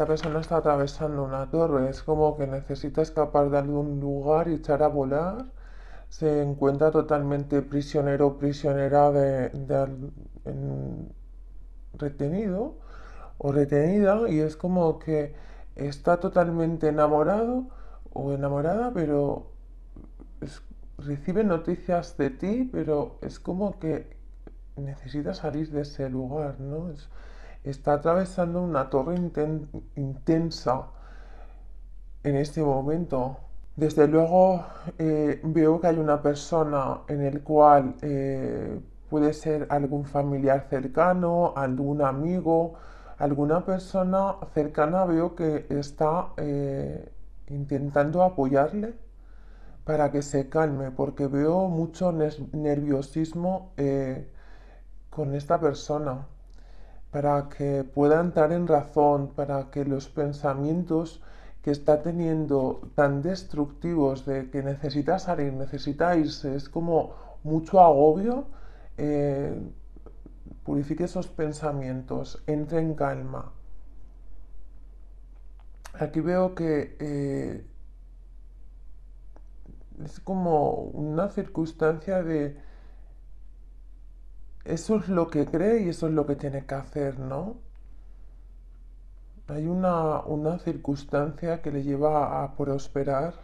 esta persona está atravesando una torre, es como que necesita escapar de algún lugar y echar a volar, se encuentra totalmente prisionero o prisionera de, retenido o retenida y es como que está totalmente enamorado o enamorada, pero recibe noticias de ti, pero es como que necesita salir de ese lugar, ¿no? está atravesando una torre intensa en este momento. Desde luego eh, veo que hay una persona en el cual eh, puede ser algún familiar cercano, algún amigo, alguna persona cercana veo que está eh, intentando apoyarle para que se calme, porque veo mucho nerviosismo con esta persona para que pueda entrar en razón, para que los pensamientos que está teniendo tan destructivos de que necesita salir, necesita irse, es como mucho agobio, eh, purifique esos pensamientos, entre en calma. Aquí veo que eh, es como una circunstancia de eso es lo que cree y eso es lo que tiene que hacer, ¿no? Hay una, circunstancia que le lleva a prosperar.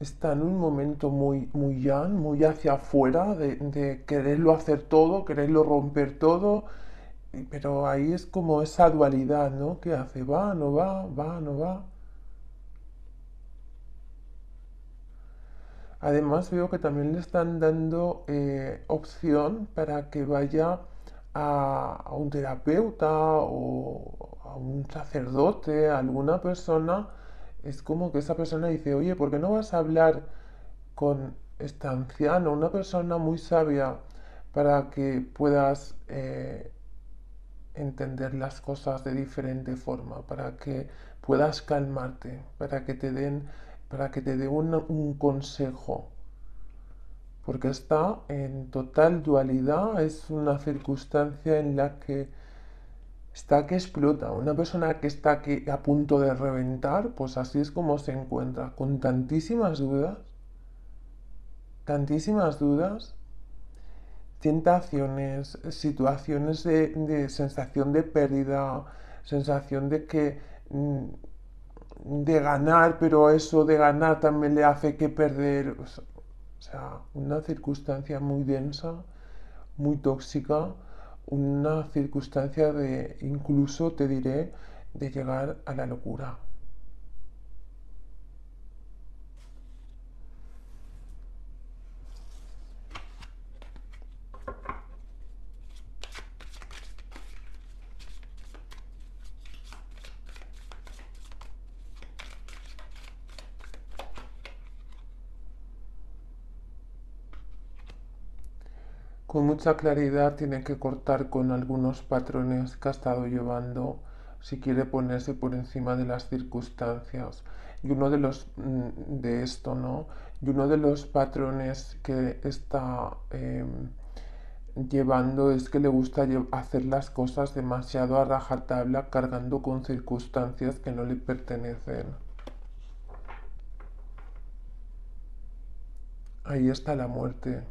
Está en un momento muy, muy muy hacia afuera, de, de quererlo hacer todo, quererlo romper todo. Pero ahí es como esa dualidad, ¿no? Que hace va, no va, va, no va. Además veo que también le están dando eh, opción para que vaya a, un terapeuta o a un sacerdote, a alguna persona. Es como que esa persona dice, oye, ¿por qué no vas a hablar con esta anciano, una persona muy sabia, para que puedas eh, entender las cosas de diferente forma, para que puedas calmarte, para que te den para que te dé un, consejo. Porque está en total dualidad, es una circunstancia en la que está que explota. Una persona que está que a punto de reventar, pues así es como se encuentra, con tantísimas dudas, tantísimas dudas, tentaciones, situaciones de, de sensación de pérdida, sensación de que mm, de ganar, pero eso de ganar también le hace que perder. O sea, una circunstancia muy densa, muy tóxica, una circunstancia de, incluso te diré, de llegar a la locura. con mucha claridad tiene que cortar con algunos patrones que ha estado llevando si quiere ponerse por encima de las circunstancias. Y uno de los mm, de esto, ¿no? Y uno de los patrones que está em, llevando es que le gusta hacer las cosas demasiado a rajatabla, cargando con circunstancias que no le pertenecen. Ahí está la muerte.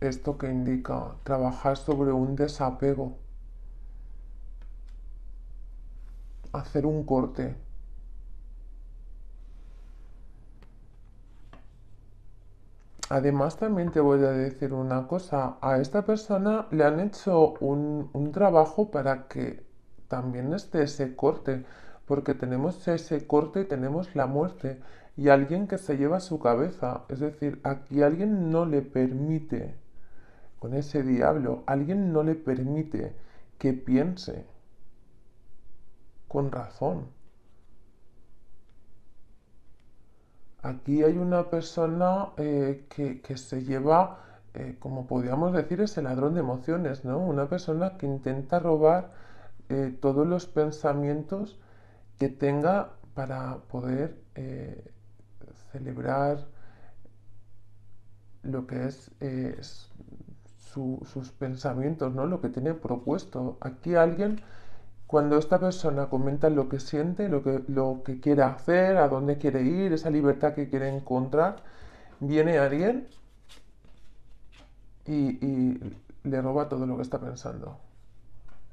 esto que indica trabajar sobre un desapego, hacer un corte. Además también te voy a decir una cosa, a esta persona le han hecho un, trabajo para que también esté ese corte, porque tenemos ese corte y tenemos la muerte y alguien que se lleva su cabeza. Es decir, aquí alguien no le permite con ese diablo, alguien no le permite que piense con razón. Aquí hay una persona eh, que, se lleva, eh, como podríamos decir, ese ladrón de emociones, ¿no? Una persona que intenta robar eh, todos los pensamientos que tenga para poder celebrar lo que es sus pensamientos, ¿no? Lo que tiene propuesto. Aquí alguien, cuando esta persona comenta lo que siente, lo que, lo que quiere hacer, a dónde quiere ir, esa libertad que quiere encontrar, viene alguien y, le roba todo lo que está pensando.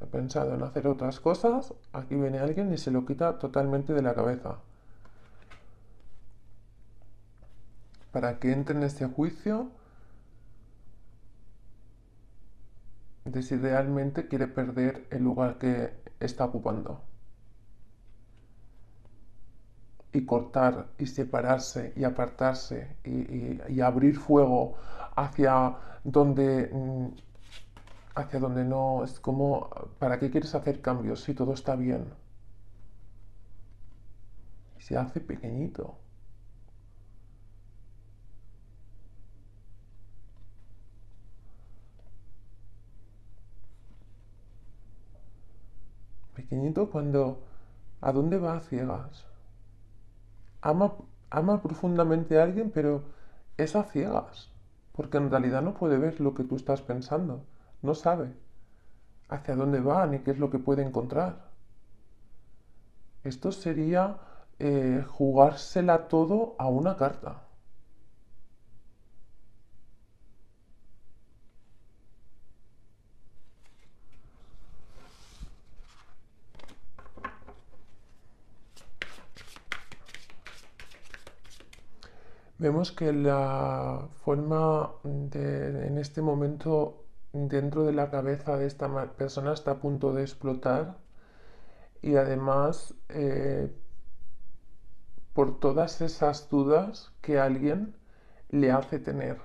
Ha pensado en hacer otras cosas, aquí viene alguien y se lo quita totalmente de la cabeza. Para que entre en este juicio, desidealmente quiere perder el lugar que está ocupando y cortar y separarse y apartarse y, abrir fuego hacia donde mm, hacia donde no es como para qué quieres hacer cambios si todo está bien se hace pequeñito cuando a dónde va a ciegas. Ama, ama profundamente a alguien, pero es a ciegas, porque en realidad no puede ver lo que tú estás pensando, no sabe hacia dónde va ni qué es lo que puede encontrar. Esto sería eh, jugársela todo a una carta. vemos que la forma de, en este momento dentro de la cabeza de esta persona está a punto de explotar y además eh, por todas esas dudas que alguien le hace tener.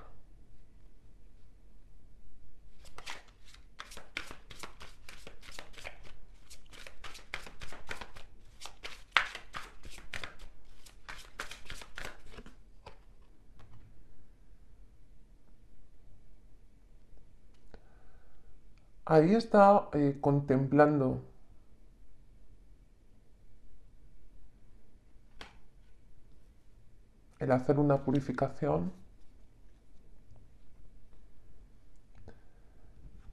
Ahí está eh, contemplando el hacer una purificación,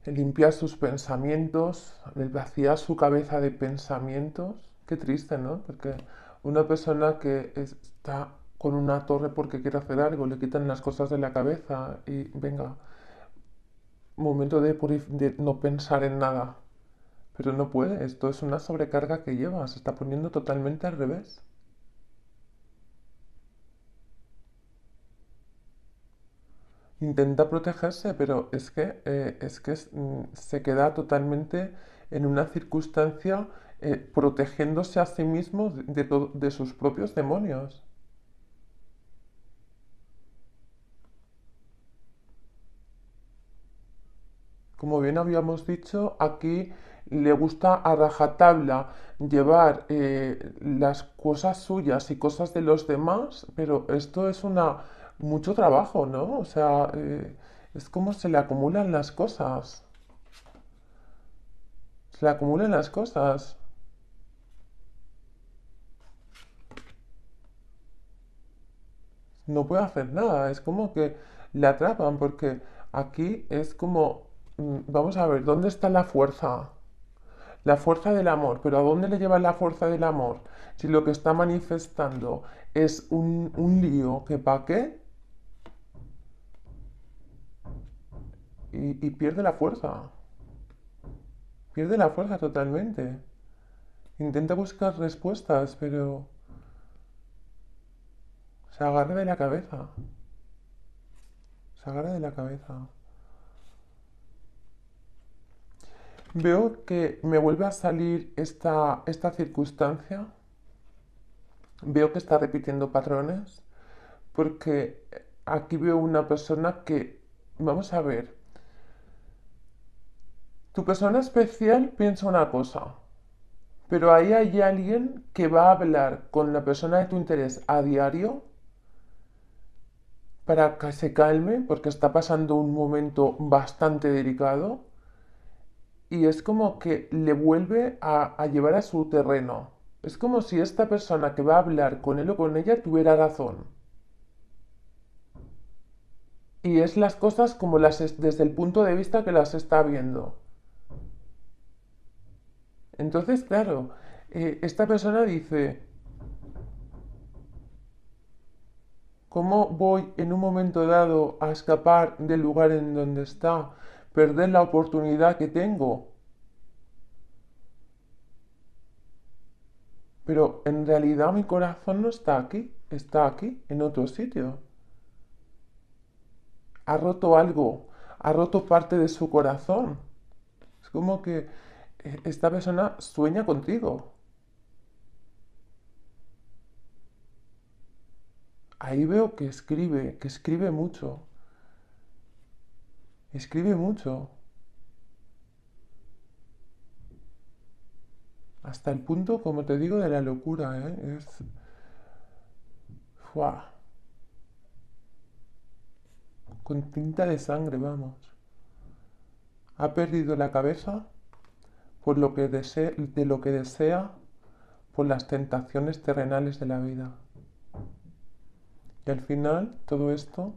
el limpiar sus pensamientos, el vaciar su cabeza de pensamientos. Qué triste, ¿no? Porque una persona que está con una torre porque quiere hacer algo, le quitan las cosas de la cabeza y venga, momento de, no pensar en nada. Pero no puede, esto es una sobrecarga que lleva, se está poniendo totalmente al revés. Intenta protegerse, pero es que, eh, es que mm, se queda totalmente en una circunstancia eh, protegiéndose a sí mismo de sus propios demonios. Como bien habíamos dicho, aquí le gusta a rajatabla llevar eh, las cosas suyas y cosas de los demás, pero esto es una mucho trabajo, ¿no? O sea, eh, es como se le acumulan las cosas. Se le acumulan las cosas. No puede hacer nada, es como que la atrapan porque aquí es como vamos a ver, ¿dónde está la fuerza? La fuerza del amor, pero ¿a dónde le lleva la fuerza del amor? Si lo que está manifestando es un, lío, ¿que para qué? y pierde la fuerza. Pierde la fuerza totalmente. Intenta buscar respuestas, pero se agarra de la cabeza. Se agarra de la cabeza. veo que me vuelve a salir esta, circunstancia, veo que está repitiendo patrones, porque aquí veo una persona que, vamos a ver, tu persona especial piensa una cosa, pero ahí hay alguien que va a hablar con la persona de tu interés a diario para que se calme, porque está pasando un momento bastante delicado y es como que le vuelve a, llevar a su terreno. Es como si esta persona que va a hablar con él o con ella tuviera razón y es las cosas como las desde el punto de vista que las está viendo. Entonces, claro, eh, esta persona dice, ¿cómo voy en un momento dado a escapar del lugar en donde está? perder la oportunidad que tengo. Pero en realidad mi corazón no está aquí, está aquí, en otro sitio. Ha roto algo, ha roto parte de su corazón. Es como que eh, esta persona sueña contigo. Ahí veo que escribe, que escribe mucho. Escribe mucho. Hasta el punto, como te digo, de la locura, ¿eh? Es... Con tinta de sangre, vamos. Ha perdido la cabeza por de lo que desea por las tentaciones terrenales de la vida. Y al final todo esto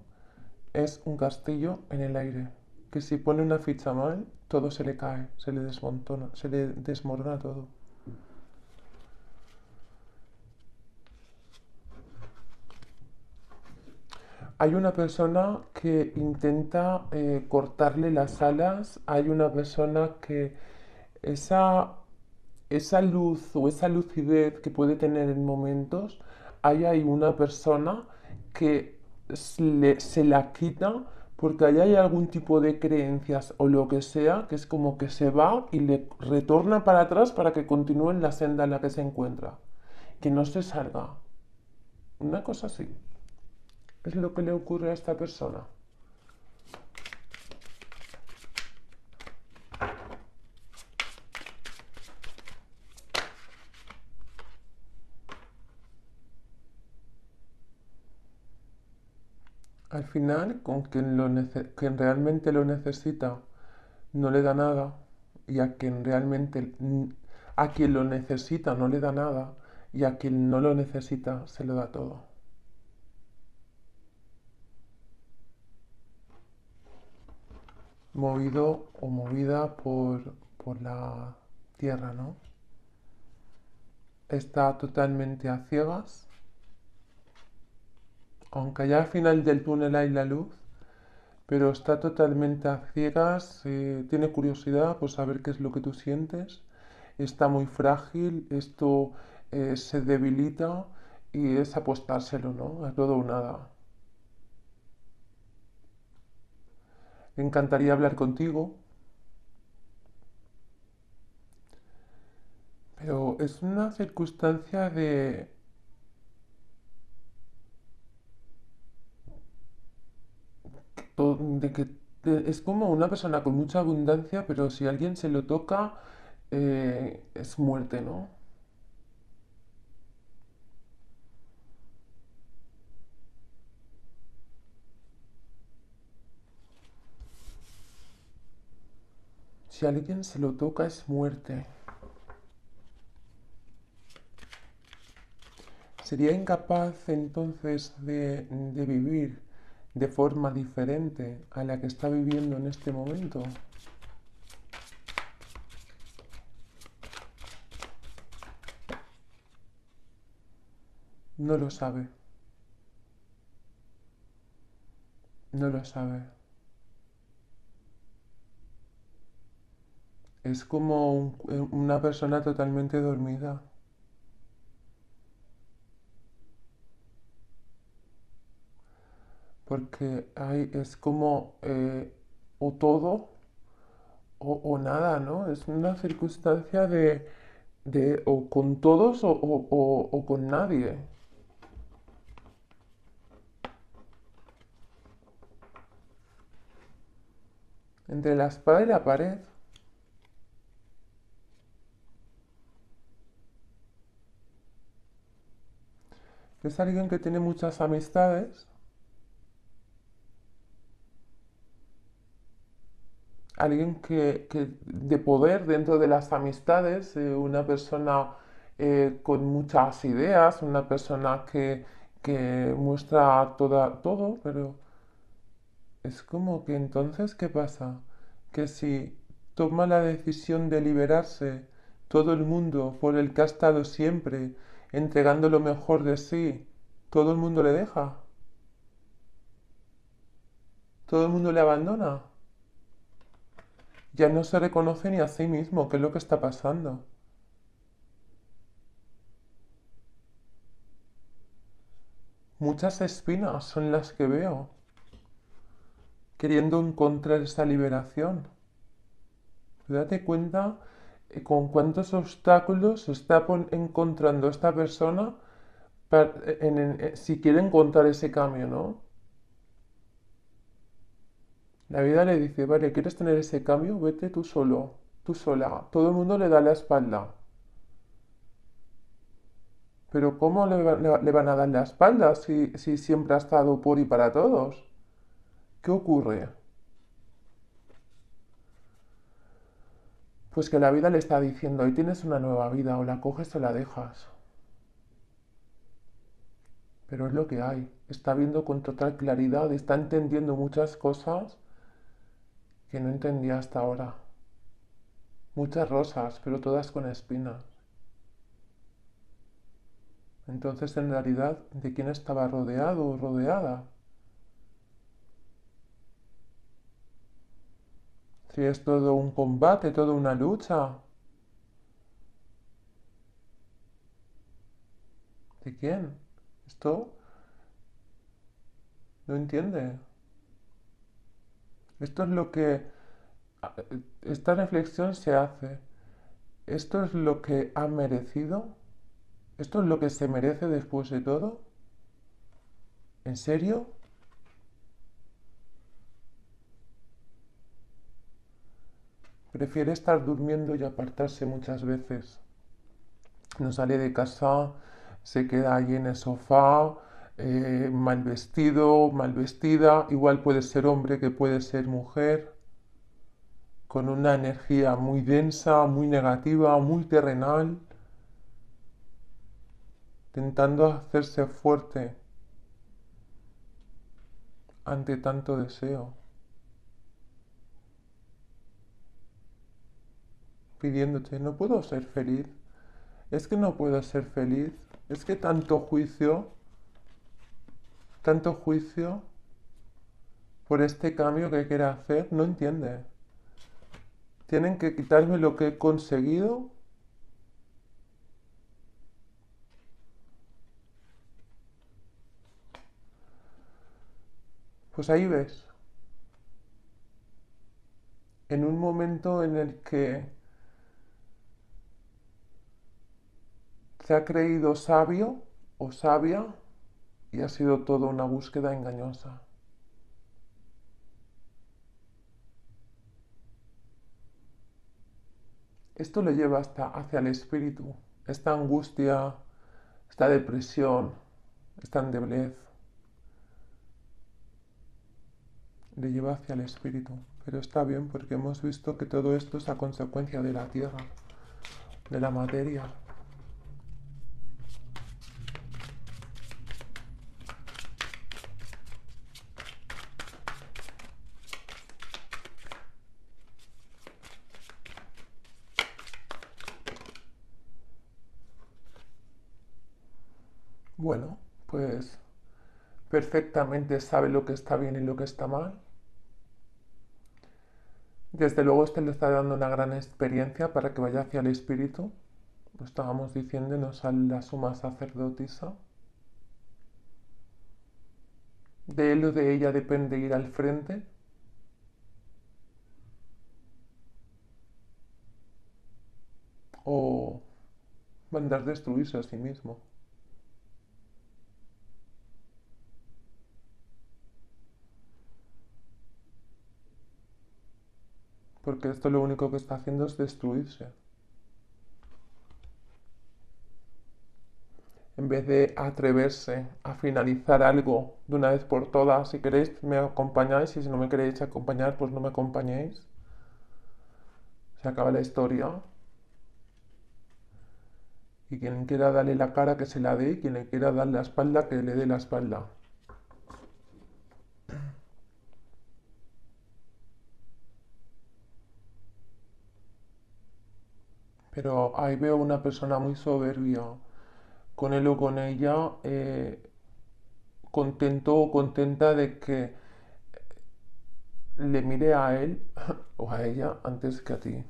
es un castillo en el aire que si pone una ficha mal, todo se le cae, se le desmontona, se le desmorona todo. Hay una persona que intenta eh, cortarle las alas, hay una persona que esa, luz o esa lucidez que puede tener en momentos, hay ahí una persona que se la quita porque allá hay algún tipo de creencias o lo que sea que es como que se va y le retorna para atrás para que continúe en la senda en la que se encuentra, que no se salga. Una cosa así. Es lo que le ocurre a esta persona. Al final, con quien, realmente lo necesita no le da nada y a quien realmente a quien lo necesita no le da nada y a quien no lo necesita se lo da todo. Movido o movida por, por la tierra, ¿no? Está totalmente a ciegas aunque ya al final del túnel hay la luz, pero está totalmente a ciegas, eh, tiene curiosidad por saber qué es lo que tú sientes, está muy frágil, esto eh, se debilita y es apostárselo, ¿no? A todo o nada. Me encantaría hablar contigo, pero es una circunstancia de de que es como una persona con mucha abundancia, pero si alguien se lo toca, eh, es muerte, ¿no? Si alguien se lo toca, es muerte. Sería incapaz entonces de, de vivir de forma diferente a la que está viviendo en este momento. No lo sabe. No lo sabe. Es como eh, una persona totalmente dormida. porque ahí es como eh, o todo o, nada, ¿no? Es una circunstancia de, o con todos o, o con nadie. Entre la espada y la pared. Es alguien que tiene muchas amistades alguien que, de poder dentro de las amistades, eh, una persona eh, con muchas ideas, una persona que, muestra todo, pero es como que entonces, ¿qué pasa? Que si toma la decisión de liberarse todo el mundo por el que ha estado siempre, entregando lo mejor de sí, todo el mundo le deja. Todo el mundo le abandona. Ya no se reconoce ni a sí mismo. ¿Qué es lo que está pasando? Muchas espinas son las que veo, queriendo encontrar esa liberación. Date cuenta eh, con cuántos obstáculos está encontrando esta persona eh, eh, si quiere encontrar ese cambio, ¿no? La vida le dice, vale, ¿quieres tener ese cambio? Vete tú solo, tú sola. Todo el mundo le da la espalda. Pero ¿cómo le, van a dar la espalda si, si siempre ha estado por y para todos? ¿Qué ocurre? Pues que la vida le está diciendo, hoy tienes una nueva vida, o la coges o la dejas. Pero es lo que hay. Está viendo con total claridad, está entendiendo muchas cosas que no entendía hasta ahora. Muchas rosas, pero todas con espinas. Entonces, en realidad, ¿de quién estaba rodeado o rodeada? Si es todo un combate, toda una lucha. ¿De quién? Esto no entiende. Esto es lo que... Esta reflexión se hace. Esto es lo que ha merecido. Esto es lo que se merece después de todo. ¿En serio? Prefiere estar durmiendo y apartarse muchas veces. No sale de casa, se queda allí en el sofá, eh, mal vestido, mal vestida, igual puede ser hombre que puede ser mujer, con una energía muy densa, muy negativa, muy terrenal, tentando hacerse fuerte ante tanto deseo, pidiéndote, no puedo ser feliz, es que no puedo ser feliz, es que tanto juicio tanto juicio por este cambio que quiere hacer, no entiende. Tienen que quitarme lo que he conseguido. Pues ahí ves, en un momento en el que se ha creído sabio o sabia, y ha sido todo una búsqueda engañosa. Esto le lleva hasta hacia el espíritu, esta angustia, esta depresión, esta endeblez. Le lleva hacia el espíritu, pero está bien porque hemos visto que todo esto es a consecuencia de la tierra, de la materia, perfectamente sabe lo que está bien y lo que está mal. Desde luego este le está dando una gran experiencia para que vaya hacia el espíritu. Lo estábamos diciéndonos a la suma sacerdotisa. De él o de ella depende ir al frente. O mandar destruirse a sí mismo. Porque esto lo único que está haciendo es destruirse. En vez de atreverse a finalizar algo de una vez por todas, si queréis me acompañáis y si no me queréis acompañar, pues no me acompañéis. Se acaba la historia. Y quien quiera darle la cara, que se la dé, y quien le quiera dar la espalda, que le dé la espalda. Pero ahí veo una persona muy soberbia. Con él o con ella, eh, contento o contenta de que le mire a él o a ella antes que a ti.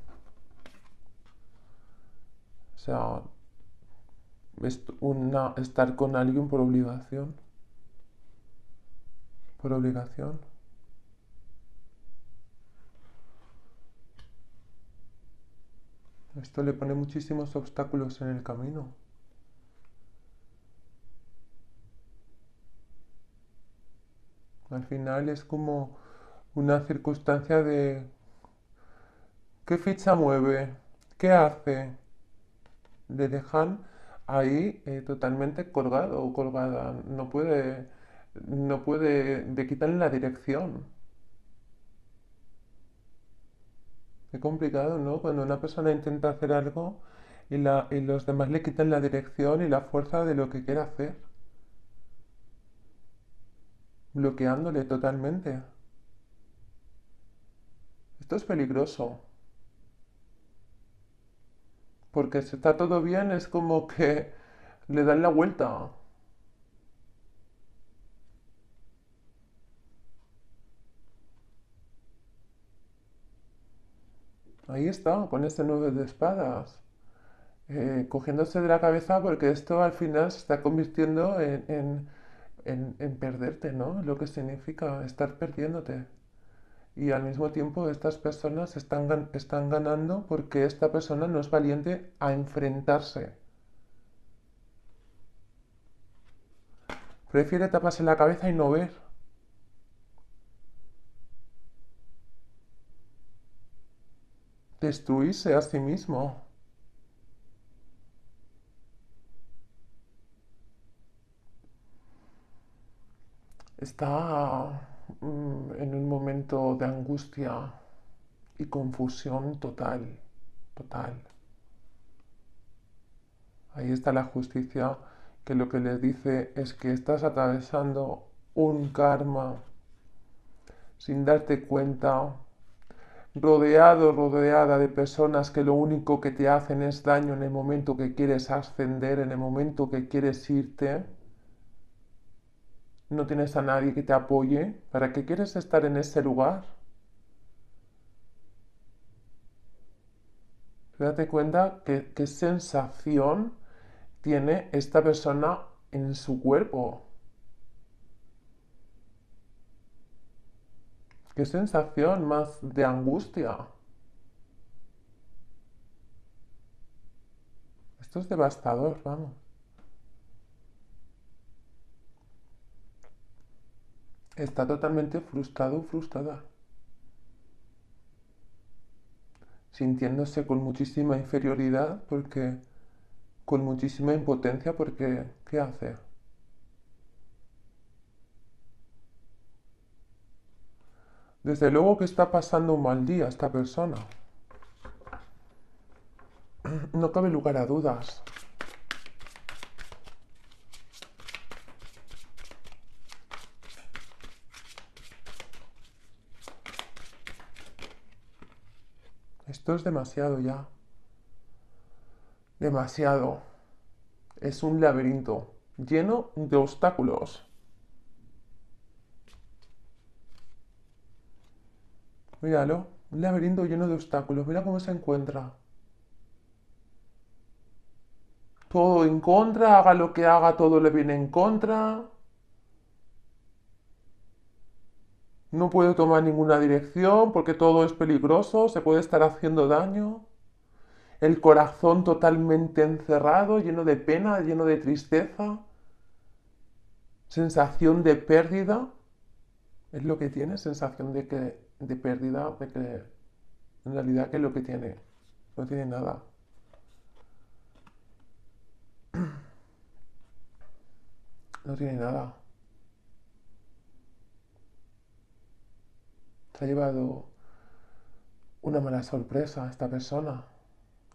O sea, estar con alguien por obligación. Por obligación. Esto le pone muchísimos obstáculos en el camino. Al final es como una circunstancia de qué ficha mueve, qué hace. Le dejan ahí eh, totalmente colgado o colgada. No puede, no puede, le quitan la dirección. Qué complicado, ¿no? Cuando una persona intenta hacer algo y, la, y los demás le quitan la dirección y la fuerza de lo que quiere hacer, bloqueándole totalmente. Esto es peligroso. Porque si está todo bien es como que le dan la vuelta. ahí está, con este nueve de espadas, eh, cogiéndose de la cabeza porque esto al final se está convirtiendo en, en, en, perderte, ¿no? Lo que significa estar perdiéndote y al mismo tiempo estas personas están, están, ganando porque esta persona no es valiente a enfrentarse. Prefiere taparse la cabeza y no ver. destruirse a sí mismo. Está mm, en un momento de angustia y confusión total, total. Ahí está la justicia que lo que le dice es que estás atravesando un karma sin darte cuenta rodeado, rodeada de personas que lo único que te hacen es daño en el momento que quieres ascender, en el momento que quieres irte, no tienes a nadie que te apoye, ¿para qué quieres estar en ese lugar? Date cuenta qué, qué sensación tiene esta persona en su cuerpo. qué sensación más de angustia. Esto es devastador, vamos. Está totalmente frustrado frustrada. Sintiéndose con muchísima inferioridad porque con muchísima impotencia porque ¿qué hace? Desde luego que está pasando un mal día esta persona. No cabe lugar a dudas. Esto es demasiado ya. Demasiado. Es un laberinto lleno de obstáculos. Míralo, un laberinto lleno de obstáculos. Mira cómo se encuentra. Todo en contra, haga lo que haga, todo le viene en contra. No puede tomar ninguna dirección porque todo es peligroso, se puede estar haciendo daño. El corazón totalmente encerrado, lleno de pena, lleno de tristeza. Sensación de pérdida. Es lo que tiene, sensación de que de pérdida de que en realidad que lo que tiene no tiene nada. No tiene nada. Se ha llevado una mala sorpresa esta persona.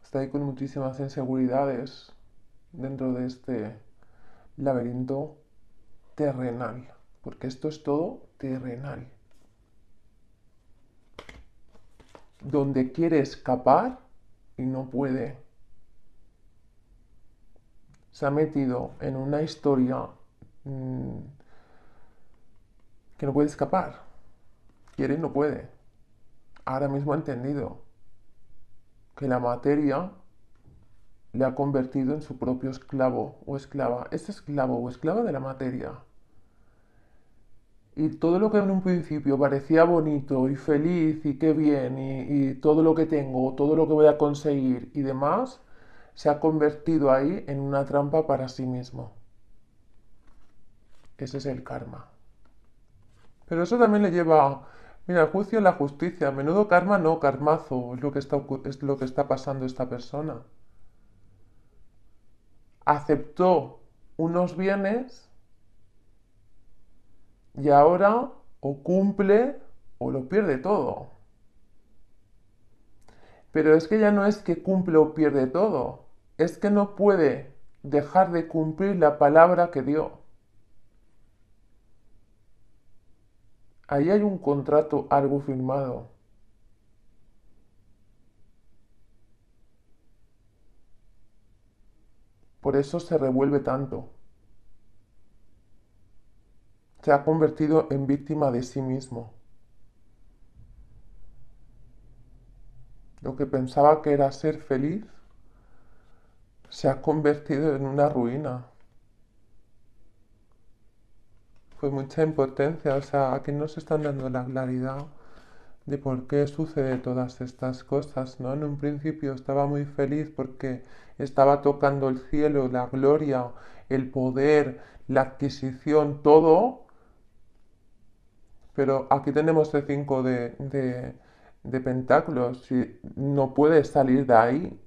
Está ahí con muchísimas inseguridades dentro de este laberinto terrenal. Porque esto es todo terrenal. donde quiere escapar y no puede. Se ha metido en una historia mm, que no puede escapar. Quiere y no puede. Ahora mismo ha entendido que la materia le ha convertido en su propio esclavo o esclava. Es esclavo o esclava de la materia y todo lo que en un principio parecía bonito y feliz y qué bien y, todo lo que tengo, todo lo que voy a conseguir y demás, se ha convertido ahí en una trampa para sí mismo. Ese es el karma. Pero eso también le lleva, mira, el juicio la justicia. a Menudo karma no, karmazo, es lo que está, es lo que está pasando esta persona. Aceptó unos bienes y ahora o cumple o lo pierde todo. Pero es que ya no es que cumple o pierde todo, es que no puede dejar de cumplir la palabra que dio. Ahí hay un contrato, algo firmado. Por eso se revuelve tanto se ha convertido en víctima de sí mismo. Lo que pensaba que era ser feliz se ha convertido en una ruina. Fue mucha impotencia, o sea, aquí se están dando la claridad de por qué sucede todas estas cosas, ¿no? En un principio estaba muy feliz porque estaba tocando el cielo, la gloria, el poder, la adquisición, todo, pero aquí tenemos el 5 de, pentáculos. y no puede salir de ahí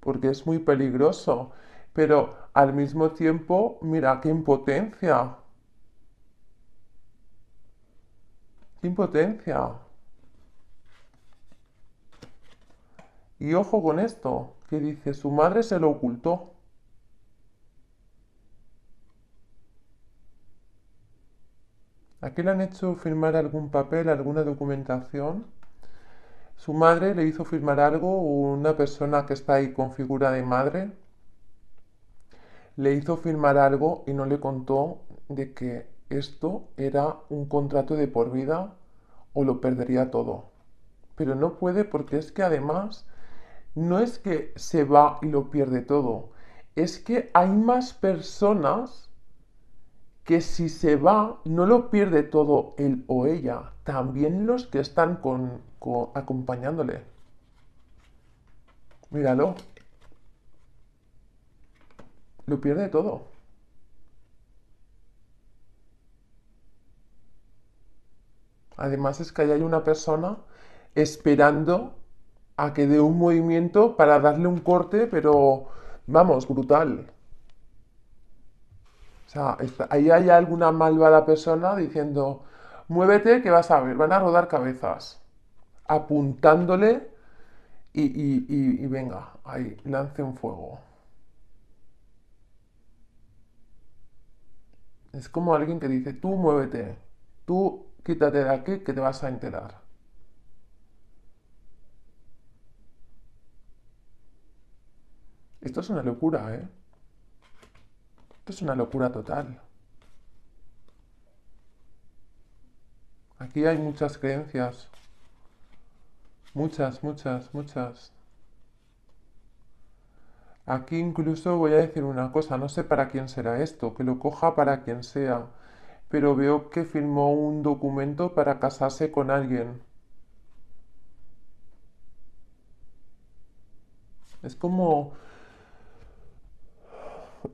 porque es muy peligroso. Pero al mismo tiempo, mira qué impotencia. Qué impotencia. Y ojo con esto, que dice, su madre se lo ocultó. ¿A le han hecho firmar algún papel, alguna documentación? Su madre le hizo firmar algo, una persona que está ahí con figura de madre le hizo firmar algo y no le contó de que esto era un contrato de por vida o lo perdería todo. Pero no puede porque es que además no es que se va y lo pierde todo, es que hay más personas que si se va no lo pierde todo él o ella, también los que están con, acompañándole. Míralo. Lo pierde todo. Además es que ahí hay una persona esperando a que dé un movimiento para darle un corte, pero vamos, brutal. O sea, ahí hay alguna malvada persona diciendo, muévete que vas a ver, van a rodar cabezas, apuntándole y, y venga, ahí, lance un fuego. Es como alguien que dice, tú muévete, tú quítate de aquí que te vas a enterar. Esto es una locura, ¿eh? Esto es una locura total. Aquí hay muchas creencias. Muchas, muchas, muchas. Aquí incluso voy a decir una cosa, no sé para quién será esto, que lo coja para quien sea, pero veo que firmó un documento para casarse con alguien. Es como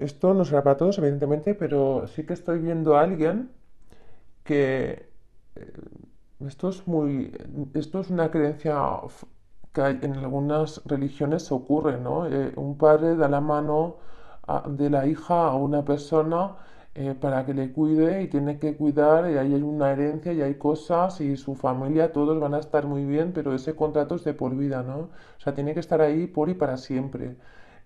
esto no será para todos, evidentemente, pero sí que estoy viendo a alguien que eh, esto es muy esto es una creencia que en algunas religiones ocurre no eh, un padre da la mano de la hija a una persona eh, para que le cuide y tiene que cuidar y ahí hay una herencia y hay cosas y su familia todos van a estar muy bien pero ese contrato es de por vida no o sea tiene que estar ahí por y para siempre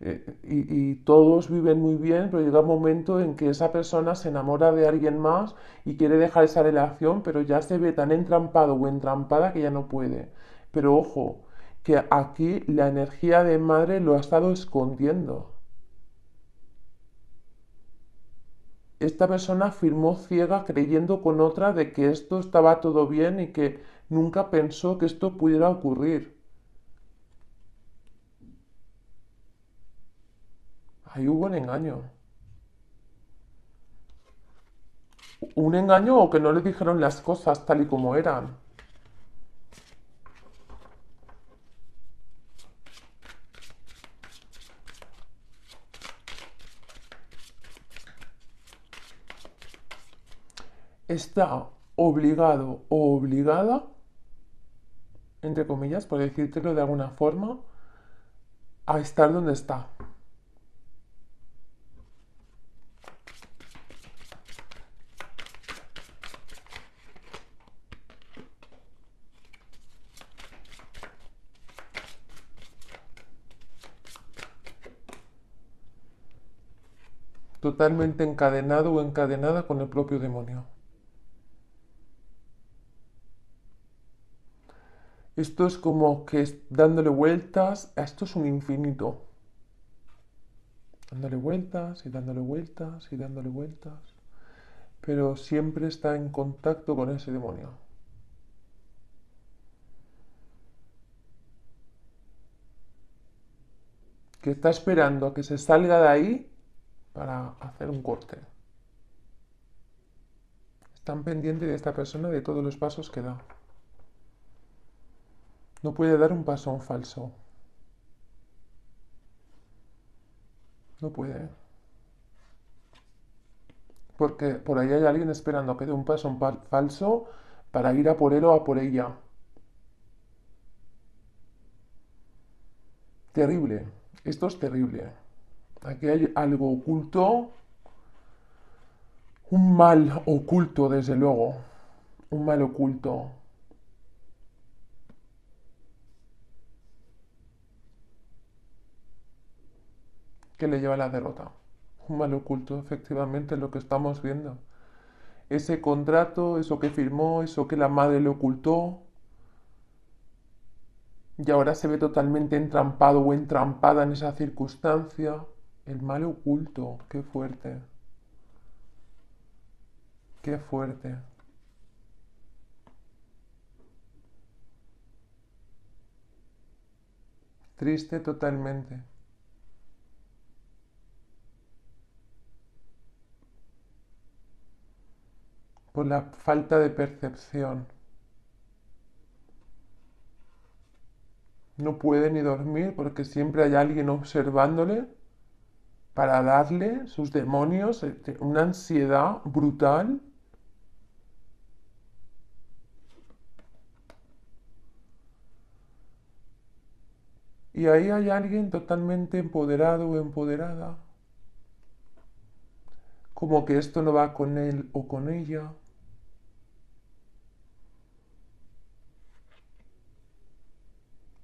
eh, y, todos viven muy bien, pero llega un momento en que esa persona se enamora de alguien más y quiere dejar esa relación, pero ya se ve tan entrampado o entrampada que ya no puede. Pero ojo, que aquí la energía de madre lo ha estado escondiendo. Esta persona firmó ciega creyendo con otra de que esto estaba todo bien y que nunca pensó que esto pudiera ocurrir. ahí hubo un engaño. Un engaño o que no le dijeron las cosas tal y como eran. Está obligado o obligada, entre comillas, por decírtelo de alguna forma, a estar donde está. totalmente encadenado o encadenada con el propio demonio. Esto es como que dándole vueltas, esto es un infinito. Dándole vueltas y dándole vueltas y dándole vueltas. Pero siempre está en contacto con ese demonio. Que está esperando a que se salga de ahí para hacer un corte. Están pendientes de esta persona de todos los pasos que da. No puede dar un paso falso. No puede. Porque por ahí hay alguien esperando que dé un paso falso para ir a por él o a por ella. Terrible. Esto es terrible. Aquí hay algo oculto, un mal oculto, desde luego, un mal oculto. que le lleva a la derrota. Un mal oculto, efectivamente, lo que estamos viendo. Ese contrato, eso que firmó, eso que la madre le ocultó, y ahora se ve totalmente entrampado o entrampada en esa circunstancia. El mal oculto, qué fuerte. Qué fuerte. Triste totalmente. Por la falta de percepción. No puede ni dormir porque siempre hay alguien observándole para darle sus demonios eh, una ansiedad brutal. Y ahí hay alguien totalmente empoderado o empoderada. Como que esto no va con él o con ella.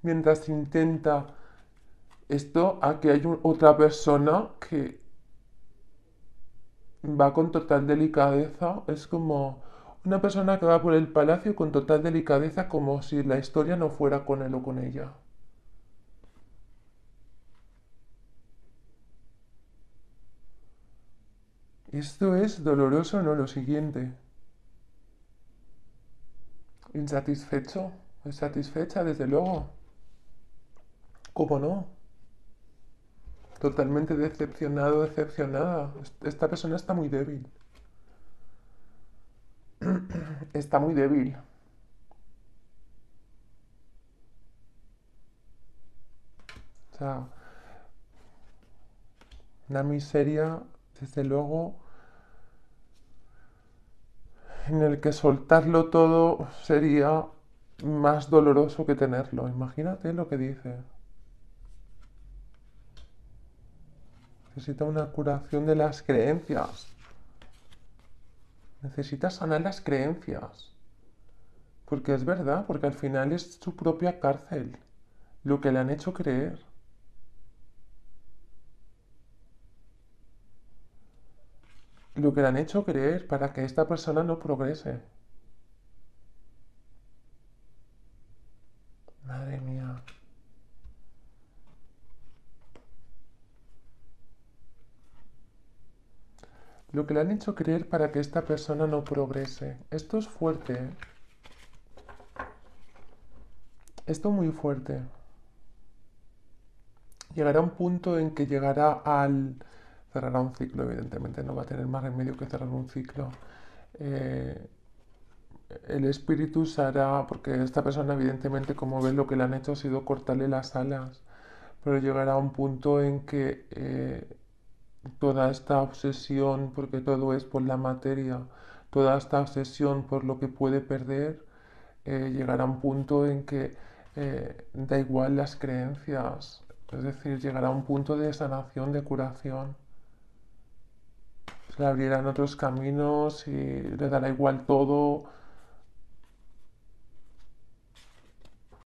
Mientras intenta esto a que hay otra persona que va con total delicadeza, es como una persona que va por el palacio con total delicadeza como si la historia no fuera con él o con ella. Esto es doloroso, ¿no? Lo siguiente. Insatisfecho. Insatisfecha, desde luego. ¿Cómo no? totalmente decepcionado, decepcionada. Esta persona está muy débil. Está muy débil. O sea, una miseria, desde luego, en el que soltarlo todo sería más doloroso que tenerlo. Imagínate lo que dice. Necesita una curación de las creencias. Necesita sanar las creencias. Porque es verdad, porque al final es su propia cárcel, lo que le han hecho creer. Lo que le han hecho creer para que esta persona no progrese. lo que le han hecho creer para que esta persona no progrese. Esto es fuerte. ¿eh? Esto muy fuerte. Llegará un punto en que llegará al... Cerrará un ciclo, evidentemente, no va a tener más remedio que cerrar un ciclo. Eh, el espíritu hará, porque esta persona evidentemente como ves lo que le han hecho ha sido cortarle las alas, pero llegará a un punto en que eh, toda esta obsesión, porque todo es por la materia, toda esta obsesión por lo que puede perder, eh, llegará a un punto en que eh, da igual las creencias, es decir, llegará a un punto de sanación, de curación. Se le abrirán otros caminos y le dará igual todo